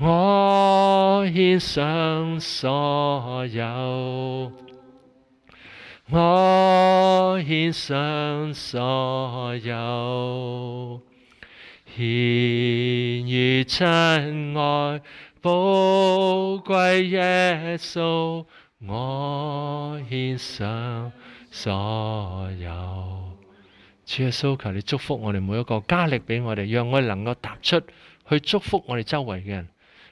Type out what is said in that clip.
我献上所有，我献上所有，献于亲爱宝贵耶稣。我献上所有，主耶稣求你祝福我哋每一个，加力俾我哋，让我哋能够踏出去祝福我哋周围嘅人。